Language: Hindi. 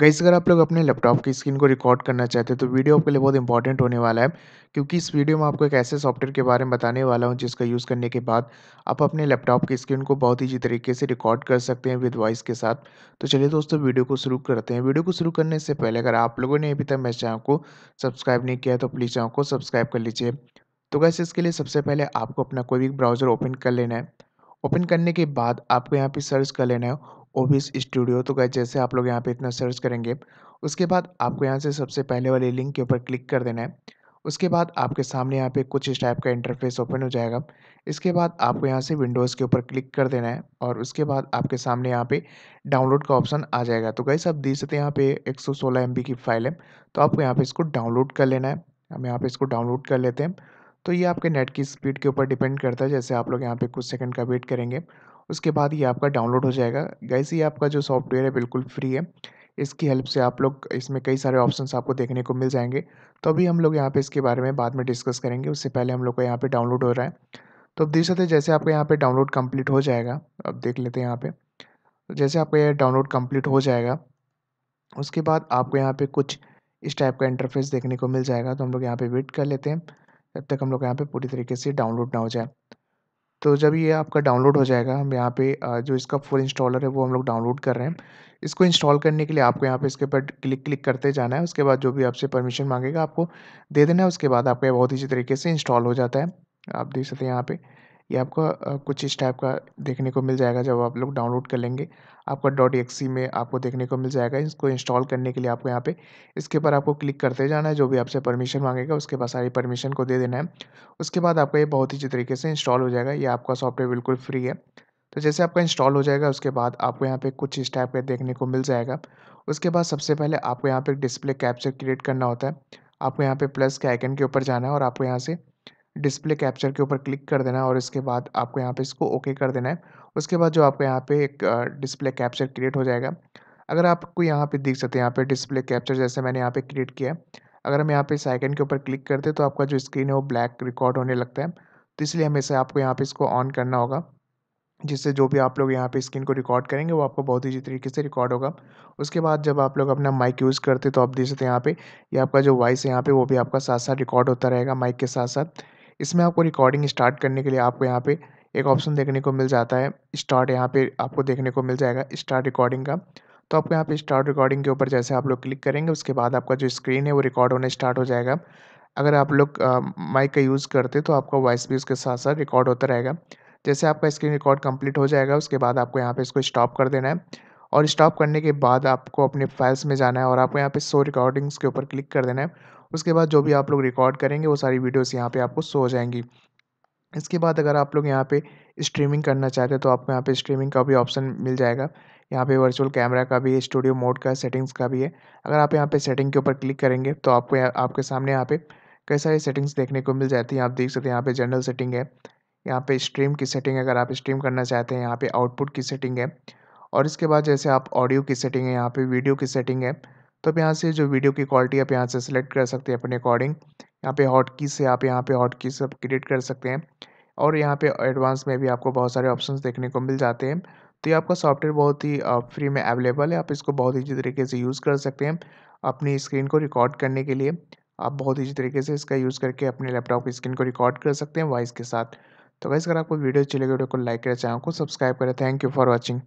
गाइस अगर आप लोग अपने लैपटॉप की स्क्रीन को रिकॉर्ड करना चाहते हैं तो वीडियो आपके लिए बहुत इंपॉर्टेंट होने वाला है क्योंकि इस वीडियो में आपको एक ऐसे सॉफ्टवेयर के बारे में बताने वाला हूं जिसका यूज़ करने के बाद आप अपने लैपटॉप की स्क्रीन को बहुत ईजी तरीके से रिकॉर्ड कर सकते हैं विद वॉइस के साथ तो चलिए दोस्तों वीडियो को शुरू करते हैं वीडियो को शुरू करने से पहले अगर आप लोगों ने अभी तक मेरे चैनल को सब्सक्राइब नहीं किया तो प्लीज़ चैनल को सब्सक्राइब कर लीजिए तो गैस इसके लिए सबसे पहले आपको अपना कोई भी ब्राउज़र ओपन कर लेना है ओपन करने के बाद आपको यहाँ पे सर्च कर लेना है ओबीस स्टूडियो तो गए जैसे आप लोग यहाँ पे इतना सर्च करेंगे उसके बाद आपको यहाँ से सबसे पहले वाले लिंक के ऊपर क्लिक कर देना है उसके बाद आपके सामने यहाँ पे कुछ इस टाइप का इंटरफेस ओपन हो जाएगा इसके बाद आपको यहाँ से विंडोज़ के ऊपर क्लिक कर देना है और उसके बाद आपके सामने यहाँ पे डाउनलोड का ऑप्शन आ जाएगा तो गाइस आप दी सकते यहाँ पे 116 एमबी की फाइल है तो आपको यहाँ पे इसको डाउनलोड कर लेना है हम यहाँ पे इसको डाउनलोड कर लेते हैं तो ये आपके नेट की स्पीड के ऊपर डिपेंड करता है जैसे आप लोग यहाँ पे कुछ सेकंड का वेट करेंगे उसके बाद ये आपका डाउनलोड हो जाएगा गैस ये आपका जो सॉफ्टवेयर है बिल्कुल फ्री है इसकी हेल्प से आप लोग इसमें कई सारे ऑप्शन आपको देखने को मिल जाएंगे तो अभी हम लोग यहाँ पर इसके बारे में बाद में डिस्कस करेंगे उससे पहले हम लोग को यहाँ पर डाउनलोड हो रहा है तो अब देख सकते जैसे आपका यहाँ पर डाउनलोड कम्प्लीट हो जाएगा अब देख लेते हैं यहाँ पर जैसे आपका यह डाउनलोड कम्प्लीट हो जाएगा उसके बाद आपको यहाँ पे कुछ इस टाइप का इंटरफेस देखने को मिल जाएगा तो हम लोग यहाँ पे वेट कर लेते हैं जब तक हम लोग यहाँ पे पूरी तरीके से डाउनलोड ना हो जाए तो जब ये आपका डाउनलोड हो जाएगा हम यहाँ पे जो इसका फुल इंस्टॉलर है वो हम लोग डाउनलोड कर रहे हैं इसको इंस्टॉल करने के लिए आपको यहाँ पे इसके ऊपर क्लिक क्लिक करते जाना है उसके बाद जो भी आपसे परमिशन मांगेगा आपको दे देना है उसके बाद आपका बहुत इसी तरीके से इंस्टॉल हो जाता है आप देख सकते हैं यहाँ पर ये आपका कुछ इस टाइप का देखने को मिल जाएगा जब आप लोग डाउनलोड कर लेंगे आपका डॉट एक्सी में आपको देखने को मिल जाएगा इसको इंस्टॉल करने के लिए आपको यहाँ पे इसके ऊपर आपको क्लिक करते जाना है जो भी आपसे परमिशन मांगेगा उसके बाद सारी परमिशन को दे देना है उसके बाद आपका ये बहुत ही तरीके से इंस्टॉल हो जाएगा ये आपका सॉफ्टवेयर बिल्कुल फ्री है तो जैसे आपका इंस्टॉल हो जाएगा उसके बाद आपको यहाँ पे कुछ इस टाइप का देखने को मिल जाएगा उसके बाद सबसे पहले आपको यहाँ पे डिस्प्ले कैप्चर क्रिएट करना होता है आपको यहाँ पे प्लस के आइकन के ऊपर जाना है और आपको यहाँ से डिस्प्ले कैप्चर के ऊपर क्लिक कर देना है और इसके बाद आपको यहाँ पे इसको ओके कर देना है उसके बाद जो आपको यहाँ पे एक डिस्प्ले कैप्चर क्रिएट हो जाएगा अगर आपको यहाँ पे दिख सकते हैं यहाँ पे डिस्प्ले कैप्चर जैसे मैंने यहाँ पे क्रिएट किया है अगर हम यहाँ पे इस के ऊपर क्लिक करते हैं तो आपका जो स्क्रीन है वो ब्लैक रिकॉर्ड होने लगता है तो इसलिए हमेशा आपको यहाँ पर इसको ऑन करना होगा जिससे जो भी आप लोग यहाँ पे स्क्रीन को रिकॉर्ड करेंगे वो आपको बहुत ही तरीके से रिकॉर्ड होगा उसके बाद जब आप लोग अपना माइक यूज़ करते तो आप देख सकते हैं यहाँ पे ये यह आपका जो वॉइस है यहाँ पे वो भी आपका साथ साथ रिकॉर्ड होता रहेगा माइक के साथ साथ इसमें आपको रिकॉर्डिंग स्टार्ट करने के लिए आपको यहाँ पे एक ऑप्शन देखने को मिल जाता है स्टार्ट यहाँ पे आपको देखने को मिल जाएगा स्टार्ट रिकॉर्डिंग का तो आपको यहाँ पे स्टार्ट रिकॉर्डिंग के ऊपर जैसे आप लोग क्लिक करेंगे उसके बाद आपका जो स्क्रीन है वो रिकॉर्ड होना स्टार्ट हो जाएगा अगर आप लोग माइक का यूज़ करते तो आपका वॉइस भी उसके साथ साथ रिकॉर्ड होता रहेगा जैसे आपका स्क्रीन रिकॉर्ड कंप्लीट हो जाएगा उसके बाद आपको यहाँ पे इसको स्टॉप कर देना है और स्टॉप करने के बाद आपको अपने फाइल्स में जाना है और आपको यहाँ पे सो रिकॉर्डिंग्स के ऊपर क्लिक कर देना है उसके बाद जो भी आप लोग रिकॉर्ड करेंगे वो सारी वीडियोस यहाँ पे आपको सो हो जाएंगी इसके बाद अगर आप लोग यहाँ पे स्ट्रीमिंग करना चाहते हैं तो आपको यहाँ पे स्ट्रीमिंग का भी ऑप्शन मिल जाएगा यहाँ पे वर्चुअल कैमरा का भी है स्टूडियो मोड का सेटिंग्स का भी है अगर आप यहाँ पर सेटिंग के ऊपर क्लिक करेंगे तो आपको आपके सामने यहाँ पर कई सारी सेटिंग्स देखने को मिल जाती है आप देख सकते हैं यहाँ पर जनरल सेटिंग है यहाँ पर स्ट्रीम की सेटिंग अगर आप स्ट्रीम करना चाहते हैं यहाँ पर आउटपुट की सेटिंग है और इसके बाद जैसे आप ऑडियो की सेटिंग है यहाँ पे वीडियो की सेटिंग है तो आप यहाँ से जो वीडियो की क्वालिटी आप यहाँ से सेलेक्ट कर सकते हैं अपने अकॉर्डिंग यहाँ पे हॉट की से आप यहाँ पे हॉट की सब क्रिएट कर सकते हैं और यहाँ पे एडवांस में भी आपको बहुत सारे ऑप्शंस देखने को मिल जाते हैं तो ये आपका सॉफ्टवेयर बहुत ही फ्री में अवेलेबल है आप इसको बहुत ईजी तरीके से यूज़ कर सकते हैं अपनी स्क्रीन को रिकॉर्ड करने के लिए आप बहुत ईजी तरीके से इसका यूज़ करके अपने लैपटॉप की स्क्रीन को रिकॉर्ड कर सकते हैं वॉइस के साथ तो वैसे अगर आपको वीडियो अच्छी वीडियो तो को लाइक करें चैनल को सब्सक्राइब करें थैंक यू फॉर वॉचिंग